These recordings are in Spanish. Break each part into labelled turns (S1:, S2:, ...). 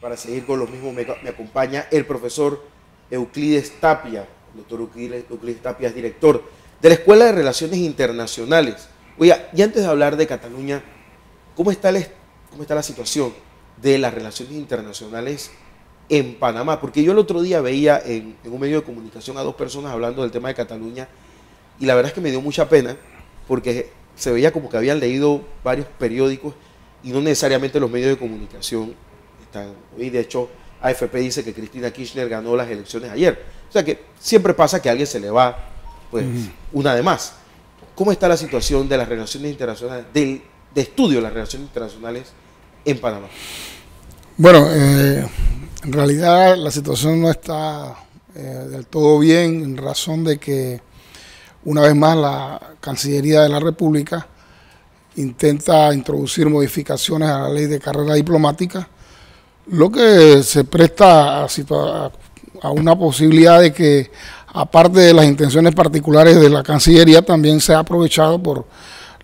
S1: para seguir con lo mismo me, acompaña el profesor Euclides Tapia. El doctor Euclides, Tapia es director de la Escuela de Relaciones Internacionales. Oiga, y antes de hablar de Cataluña, ¿cómo está, la situación de las relaciones internacionales en Panamá? Porque yo el otro día veía en un medio de comunicación a dos personas hablando del tema de Cataluña y la verdad es que me dio mucha pena porque se veía como que habían leído varios periódicos y no necesariamente los medios de comunicación y De hecho, AFP dice que Cristina Kirchner ganó las elecciones ayer. O sea que siempre pasa que a alguien se le va pues, una de más. ¿Cómo está la situación de las relaciones internacionales, de estudio de las relaciones internacionales en Panamá?
S2: Bueno, eh, en realidad la situación no está eh, del todo bien en razón de que una vez más la Cancillería de la República intenta introducir modificaciones a la ley de carrera diplomática lo que se presta a, una posibilidad de que, aparte de las intenciones particulares de la Cancillería, también sea aprovechado por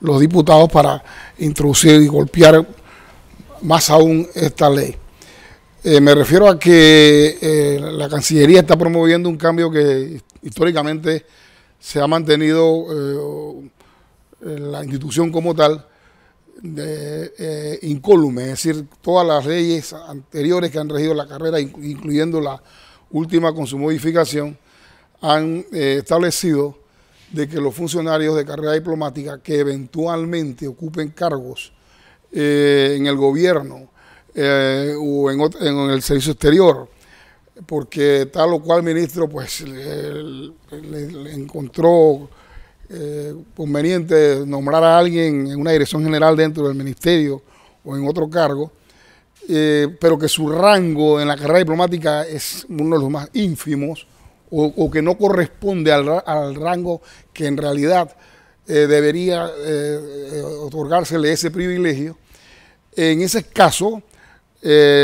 S2: los diputados para introducir y golpear más aún esta ley. Eh, me refiero a que eh, la Cancillería está promoviendo un cambio que históricamente se ha mantenido eh, la institución como tal, de, eh, incólume, es decir, todas las leyes anteriores que han regido la carrera, incluyendo la última con su modificación, han eh, establecido de que los funcionarios de carrera diplomática que eventualmente ocupen cargos eh, en el gobierno o en, el servicio exterior, porque tal o cual ministro pues le encontró eh, conveniente nombrar a alguien en una dirección general dentro del ministerio o en otro cargo, eh, pero que su rango en la carrera diplomática es uno de los más ínfimos o, que no corresponde al, rango que en realidad eh, debería otorgársele ese privilegio. En ese caso,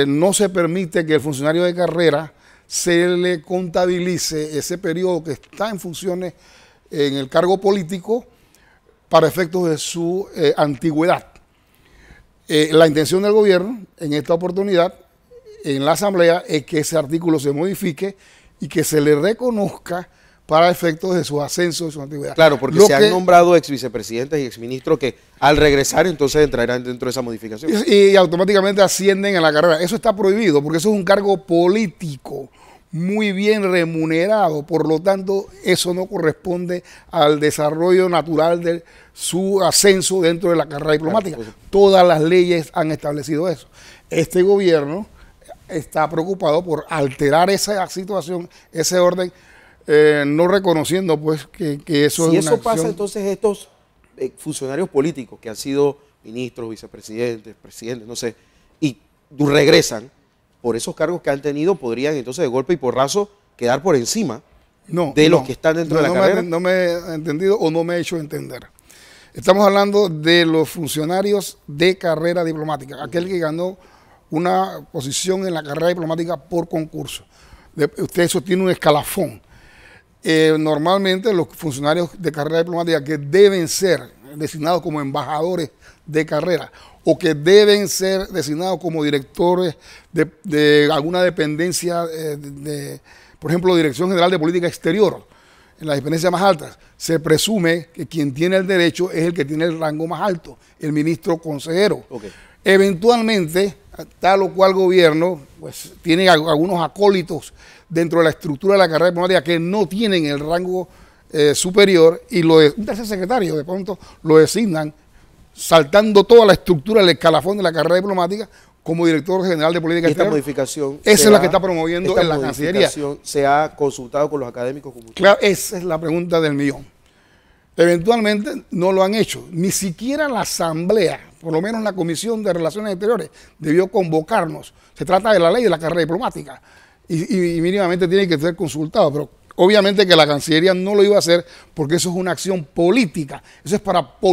S2: no se permite que el funcionario de carrera se le contabilice ese periodo que está en funciones en el cargo político para efectos de su eh, antigüedad. Eh, la intención del gobierno en esta oportunidad en la Asamblea es que ese artículo se modifique y que se le reconozca para efectos de su ascenso, de su antigüedad. Claro, porque se han
S1: nombrado ex vicepresidentes y ex ministros que al regresar entonces entrarán dentro de esa modificación.
S2: Y, automáticamente ascienden a la carrera. Eso está prohibido porque eso es un cargo político muy bien remunerado, por lo tanto eso no corresponde al desarrollo natural de su ascenso dentro de la carrera diplomática. Todas las leyes han establecido eso. Este gobierno está preocupado por alterar esa situación, ese orden, eh, no reconociendo pues que, que eso es... eso pasa
S1: entonces estos eh, funcionarios políticos que han sido ministros, vicepresidentes, presidentes, no sé, y regresan por esos cargos que han tenido, podrían entonces de golpe y porrazo quedar por encima de los que están dentro de la carrera? no me he entendido o no me he hecho entender. Estamos hablando de
S2: los funcionarios de carrera diplomática, aquel que ganó una posición en la carrera diplomática por concurso. De, usted tiene un escalafón. Eh, normalmente los funcionarios de carrera diplomática que deben ser designados como embajadores de carrera o que deben ser designados como directores de, alguna dependencia, eh, de, por ejemplo, Dirección General de Política Exterior, en las dependencias más altas. Se presume que quien tiene el derecho es el que tiene el rango más alto, el ministro consejero. Eventualmente, tal o cual gobierno, pues tiene algunos acólitos dentro de la estructura de la carrera diplomática que no tienen el rango eh, superior y lo de, un tercer secretario de pronto lo designan saltando toda la estructura del escalafón de la carrera diplomática como director general de política Esta exterior. modificación. Esa es la que está promoviendo en la Cancillería.
S1: ¿Se ha consultado con los académicos? Como
S2: claro, esa es la pregunta del millón. Eventualmente no lo han hecho. Ni siquiera la Asamblea, por lo menos la Comisión de Relaciones Exteriores, debió convocarnos. Se trata de la ley de la carrera diplomática y, y mínimamente tiene que ser consultado. Pero Obviamente que la Cancillería no lo iba a hacer porque eso es una acción política. Eso es para o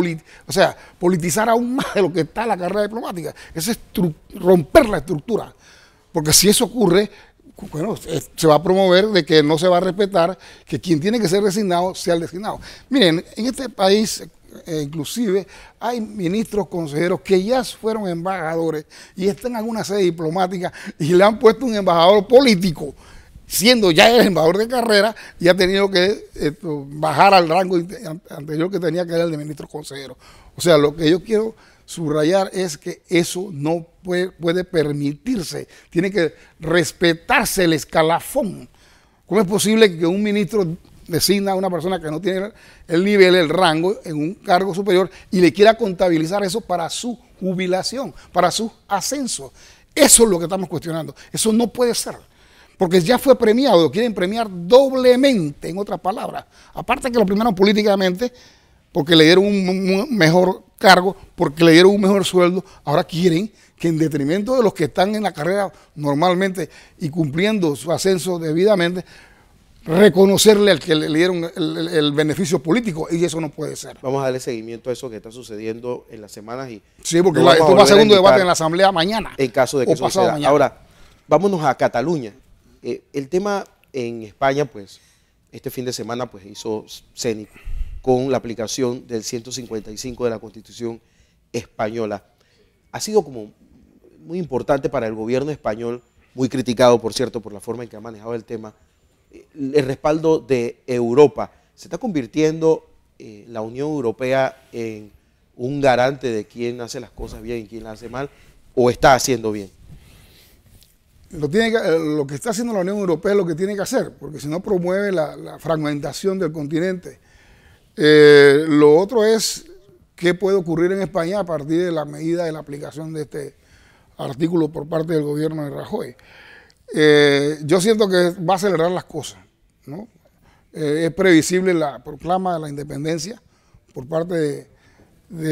S2: sea, politizar aún más de lo que está la carrera diplomática. es romper la estructura. Porque si eso ocurre, bueno, eh, se va a promover de que no se va a respetar que quien tiene que ser designado sea el designado. Miren, en este país eh, inclusive hay ministros, consejeros que ya fueron embajadores y están en alguna sede diplomática y le han puesto un embajador político siendo ya el embajador de carrera ya ha tenido que bajar al rango anterior que tenía que era el de ministro consejero. O sea, lo que yo quiero subrayar es que eso no puede, puede permitirse, tiene que respetarse el escalafón. ¿Cómo es posible que un ministro designa a una persona que no tiene el nivel, el rango en un cargo superior y le quiera contabilizar eso para su jubilación, para su ascenso? Eso es lo que estamos cuestionando. Eso no puede ser porque ya fue premiado, lo quieren premiar doblemente, en otras palabras. Aparte que lo premiaron políticamente, porque le dieron un, mejor cargo, porque le dieron un mejor sueldo, ahora quieren que en detrimento de los que están en la carrera normalmente y cumpliendo su ascenso debidamente, reconocerle al que le dieron el, beneficio político y eso no puede ser.
S1: Vamos a darle seguimiento a eso que está sucediendo en las semanas y... Sí, porque esto va a segundo debate en la Asamblea mañana. En caso de que o mañana. Ahora, vámonos a Cataluña. Eh, el tema en España, pues, este fin de semana, pues, hizo cénico con la aplicación del 155 de la Constitución española. Ha sido como muy importante para el gobierno español, muy criticado, por cierto, por la forma en que ha manejado el tema, el respaldo de Europa. Se está convirtiendo eh, la Unión Europea en un garante de quién hace las cosas bien y quién las hace mal, o está haciendo bien.
S2: Eh, lo, que, está haciendo la Unión Europea es lo que tiene que hacer, porque si no promueve la, fragmentación del continente. Eh, lo otro es qué puede ocurrir en España a partir de la medida de la aplicación de este artículo por parte del gobierno de Rajoy. Eh, yo siento que va a acelerar las cosas. es previsible la proclama de la independencia por parte del de,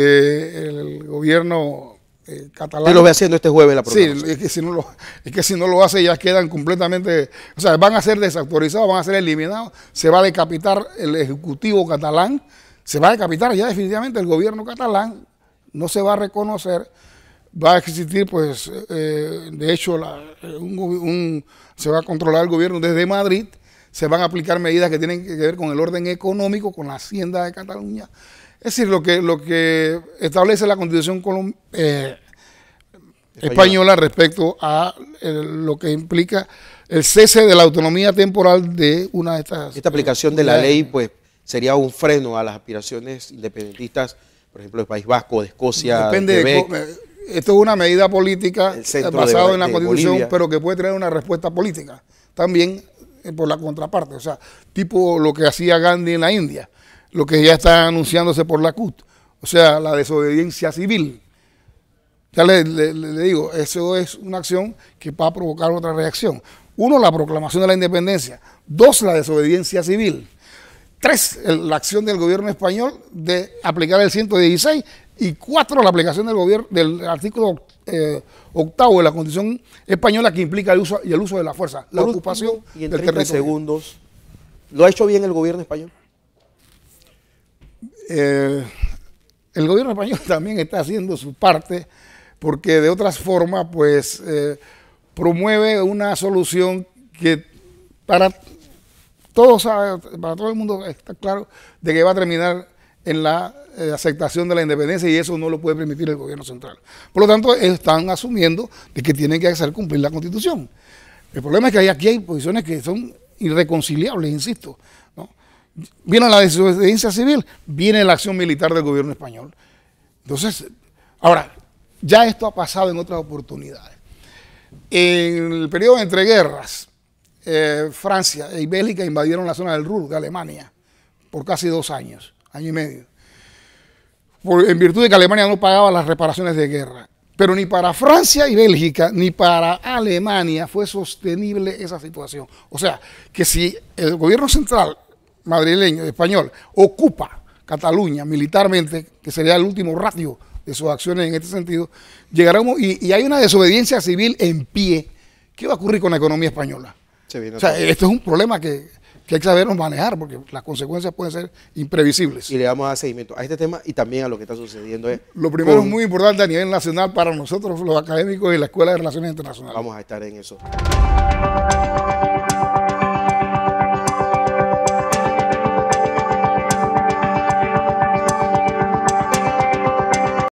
S2: de gobierno y eh, lo ve haciendo este jueves la próxima. Sí, es que, si no lo, es que si no lo hace ya quedan completamente, o sea, van a ser desautorizados, van a ser eliminados, se va a decapitar el Ejecutivo catalán, se va a decapitar ya definitivamente el gobierno catalán, no se va a reconocer, va a existir pues, eh, de hecho, la, un, se va a controlar el gobierno desde Madrid, se van a aplicar medidas que tienen que ver con el orden económico, con la hacienda de Cataluña, es decir, lo que, lo que establece la constitución eh, española. respecto a eh, lo que implica el cese de la autonomía temporal de una de estas. Esta aplicación de la ley,
S1: pues, sería un freno a las aspiraciones independentistas, por ejemplo, del País Vasco, de Escocia. Depende de eh,
S2: esto es una medida política basada en la Constitución, pero que puede tener una respuesta política también por la contraparte, o sea, tipo lo que hacía Gandhi en la India lo que ya está anunciándose por la CUT, o sea, la desobediencia civil. Ya le, digo, eso es una acción que va a provocar otra reacción. Uno, la proclamación de la independencia. Dos, la desobediencia civil. Tres, la acción del gobierno español de aplicar el 116. Y cuatro, la aplicación del, gobierno, del artículo eh, octavo de la Constitución española que implica el uso y el uso de la fuerza, la ocupación y en del segundos,
S1: ¿lo ha hecho bien el gobierno español?
S2: Eh, el gobierno español también está haciendo su parte porque de otras formas pues eh, promueve una solución que para todos, ah, para todo el mundo está claro de que va a terminar en la eh, aceptación de la independencia y eso no lo puede permitir el gobierno central. Por lo tanto, están asumiendo de que tienen que hacer cumplir la constitución. El problema es que aquí hay posiciones que son irreconciliables, insisto. Viene la desobediencia civil, viene la acción militar del gobierno español. Entonces, ahora, ya esto ha pasado en otras oportunidades. En el periodo entre guerras, eh, Francia y Bélgica invadieron la zona del Ruhr de Alemania por casi dos años, año y medio. en virtud de que Alemania no pagaba las reparaciones de guerra. Pero ni para Francia y Bélgica, ni para Alemania fue sostenible esa situación. O sea, que si el gobierno central madrileño, español, ocupa Cataluña militarmente, que sería el último ratio de sus acciones en este sentido, llegaremos y, hay una desobediencia civil en pie. ¿Qué va a ocurrir con la economía española?
S1: o sea, esto es
S2: un problema que, hay que sabernos manejar porque las
S1: consecuencias pueden ser imprevisibles. Y le damos a seguimiento a este tema y también a lo que está sucediendo. ¿eh? lo primero es
S2: muy importante a nivel nacional para nosotros, los académicos y la Escuela de Relaciones Internacionales. Vamos a estar en eso.